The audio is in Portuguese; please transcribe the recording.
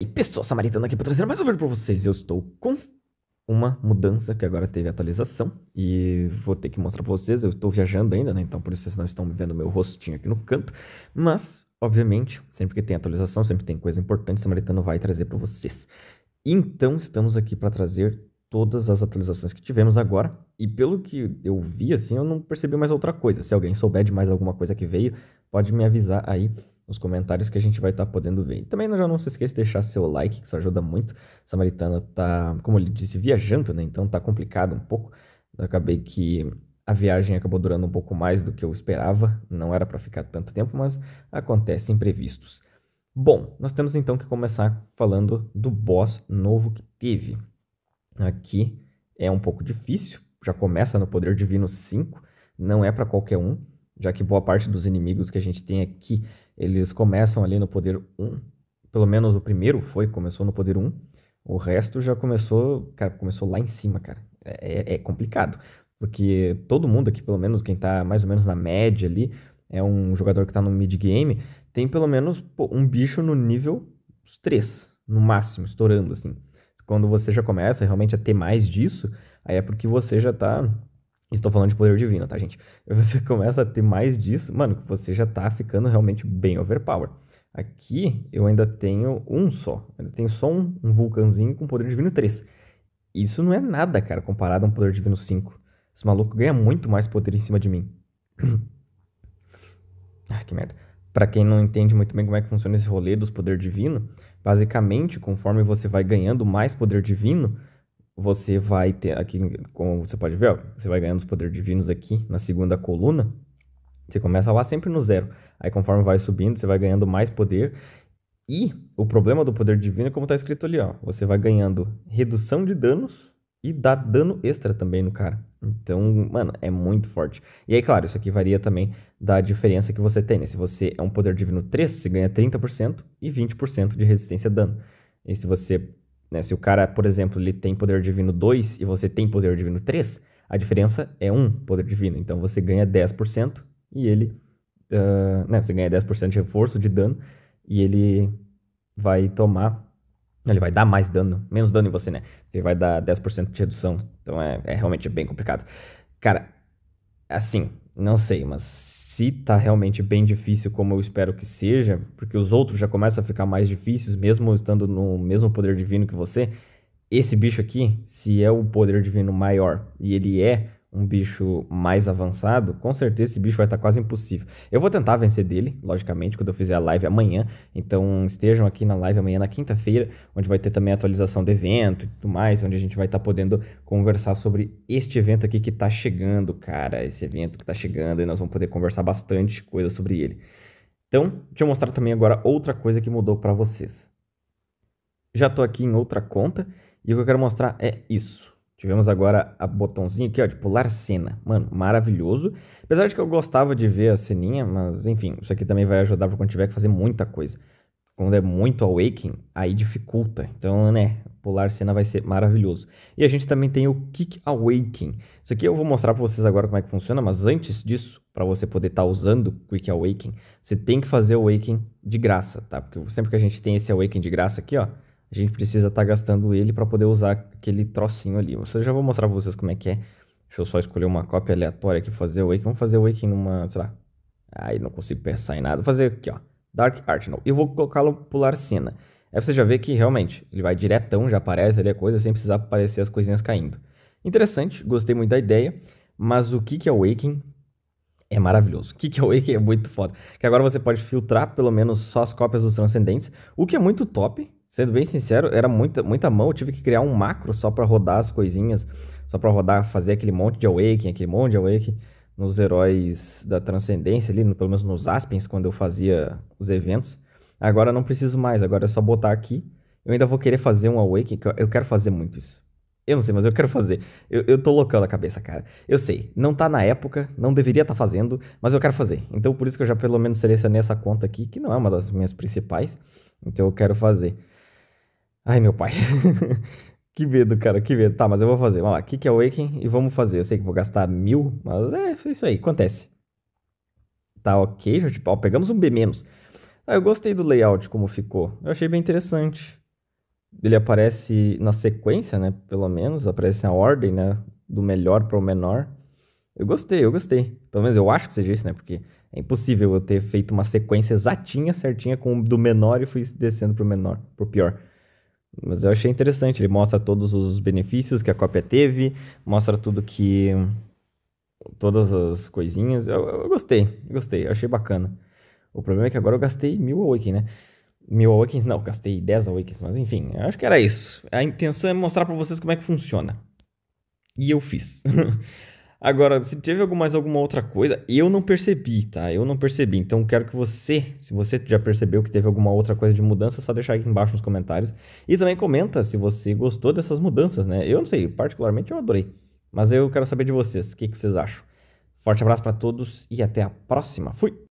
E pessoal samaritano aqui para trazer mais um vídeo para vocês. Eu estou com uma mudança que agora teve atualização e vou ter que mostrar para vocês. Eu estou viajando ainda, né? Então por isso vocês não estão vendo meu rostinho aqui no canto. Mas, obviamente, sempre que tem atualização, sempre tem coisa importante, samaritano vai trazer para vocês. Então estamos aqui para trazer todas as atualizações que tivemos agora. E pelo que eu vi, assim, eu não percebi mais outra coisa. Se alguém souber de mais alguma coisa que veio, pode me avisar aí nos comentários que a gente vai estar tá podendo ver. E também já não se esqueça de deixar seu like, que isso ajuda muito. Samaritana tá, como ele disse, viajando, né? Então tá complicado um pouco. Eu acabei que a viagem acabou durando um pouco mais do que eu esperava, não era para ficar tanto tempo, mas acontece imprevistos. Bom, nós temos então que começar falando do boss novo que teve. Aqui é um pouco difícil, já começa no Poder Divino 5, não é para qualquer um já que boa parte dos inimigos que a gente tem aqui, eles começam ali no poder 1, pelo menos o primeiro foi, começou no poder 1, o resto já começou, cara, começou lá em cima, cara, é, é, é complicado, porque todo mundo aqui, pelo menos quem tá mais ou menos na média ali, é um jogador que tá no mid-game, tem pelo menos pô, um bicho no nível 3, no máximo, estourando, assim. Quando você já começa realmente a ter mais disso, aí é porque você já tá Estou falando de poder divino, tá, gente? Você começa a ter mais disso, mano, você já tá ficando realmente bem overpower. Aqui eu ainda tenho um só. Ainda tenho só um, um com poder divino 3. Isso não é nada, cara, comparado a um poder divino 5. Esse maluco ganha muito mais poder em cima de mim. ah, que merda. Pra quem não entende muito bem como é que funciona esse rolê dos poder divino, basicamente, conforme você vai ganhando mais poder divino, você vai ter aqui, como você pode ver, ó, você vai ganhando os poderes divinos aqui na segunda coluna. Você começa lá sempre no zero. Aí conforme vai subindo, você vai ganhando mais poder. E o problema do poder divino é como está escrito ali, ó. Você vai ganhando redução de danos e dá dano extra também no cara. Então, mano, é muito forte. E aí, claro, isso aqui varia também da diferença que você tem, né? Se você é um poder divino 3, você ganha 30% e 20% de resistência a dano. E se você né? Se o cara, por exemplo, ele tem poder divino 2 e você tem poder divino 3, a diferença é 1 poder divino. Então você ganha 10% e ele. Uh, né? Você ganha 10% de reforço de dano e ele vai tomar. Ele vai dar mais dano, menos dano em você, né? Ele vai dar 10% de redução. Então é, é realmente bem complicado. Cara, Assim, não sei, mas se tá realmente bem difícil como eu espero que seja, porque os outros já começam a ficar mais difíceis, mesmo estando no mesmo poder divino que você, esse bicho aqui, se é o poder divino maior e ele é um bicho mais avançado, com certeza esse bicho vai estar tá quase impossível. Eu vou tentar vencer dele, logicamente, quando eu fizer a live amanhã. Então estejam aqui na live amanhã, na quinta-feira, onde vai ter também a atualização do evento e tudo mais, onde a gente vai estar tá podendo conversar sobre este evento aqui que está chegando, cara. Esse evento que está chegando e nós vamos poder conversar bastante coisa sobre ele. Então, deixa eu mostrar também agora outra coisa que mudou para vocês. Já estou aqui em outra conta e o que eu quero mostrar é isso. Tivemos agora a botãozinho aqui, ó, de pular cena. Mano, maravilhoso. Apesar de que eu gostava de ver a ceninha, mas enfim, isso aqui também vai ajudar para quando tiver que fazer muita coisa. Quando é muito awakening, aí dificulta. Então, né, pular cena vai ser maravilhoso. E a gente também tem o Kick Awakening. Isso aqui eu vou mostrar para vocês agora como é que funciona, mas antes disso, para você poder estar tá usando o Quick Awakening, você tem que fazer o Awakening de graça, tá? Porque sempre que a gente tem esse Awakening de graça aqui, ó, a gente precisa estar tá gastando ele para poder usar aquele trocinho ali. Eu já vou mostrar para vocês como é que é. Deixa eu só escolher uma cópia aleatória aqui para fazer o Waking. Vamos fazer o Waking numa, sei lá. Aí não consigo pensar em nada. Vou fazer aqui, ó. Dark Arsenal. E vou colocá-lo pular cena. É Aí você já vê que realmente ele vai diretão, já aparece ali a coisa, sem precisar aparecer as coisinhas caindo. Interessante, gostei muito da ideia. Mas o que, que é o Waking? é maravilhoso. O que é o awakening? é muito foda. Que agora você pode filtrar pelo menos só as cópias dos transcendentes, o que é muito top, Sendo bem sincero, era muita, muita mão. Eu tive que criar um macro só para rodar as coisinhas, só para rodar, fazer aquele monte de awakening, aquele monte de awakening nos heróis da transcendência ali, no, pelo menos nos aspens, quando eu fazia os eventos. Agora não preciso mais, agora é só botar aqui. Eu ainda vou querer fazer um awakening, que eu quero fazer muito isso. Eu não sei, mas eu quero fazer. Eu, eu tô loucando na cabeça, cara. Eu sei, não tá na época, não deveria estar tá fazendo, mas eu quero fazer. Então por isso que eu já pelo menos selecionei essa conta aqui, que não é uma das minhas principais. Então eu quero fazer. Ai, meu pai. que medo, cara, que medo. Tá, mas eu vou fazer. Vamos lá, Kick Awaken é e vamos fazer. Eu sei que vou gastar mil, mas é isso aí, acontece. Tá ok, gente. tipo, ó, pegamos um B-. Ah, eu gostei do layout como ficou. Eu achei bem interessante. Ele aparece na sequência, né? Pelo menos, aparece a ordem, né? Do melhor para o menor. Eu gostei, eu gostei. Pelo menos eu acho que seja isso, né? Porque é impossível eu ter feito uma sequência exatinha, certinha, com do menor e fui descendo o menor, o pior. Mas eu achei interessante, ele mostra todos os benefícios que a cópia teve, mostra tudo que. todas as coisinhas. Eu, eu gostei, gostei, achei bacana. O problema é que agora eu gastei mil Awaken, né? Mil Awakens, não, gastei dez Awakens, mas enfim, acho que era isso. A intenção é mostrar para vocês como é que funciona. E eu fiz. Agora, se teve mais alguma outra coisa, eu não percebi, tá? Eu não percebi. Então, quero que você, se você já percebeu que teve alguma outra coisa de mudança, só deixar aqui embaixo nos comentários. E também comenta se você gostou dessas mudanças, né? Eu não sei, particularmente eu adorei. Mas eu quero saber de vocês, o que, que vocês acham. Forte abraço para todos e até a próxima. Fui!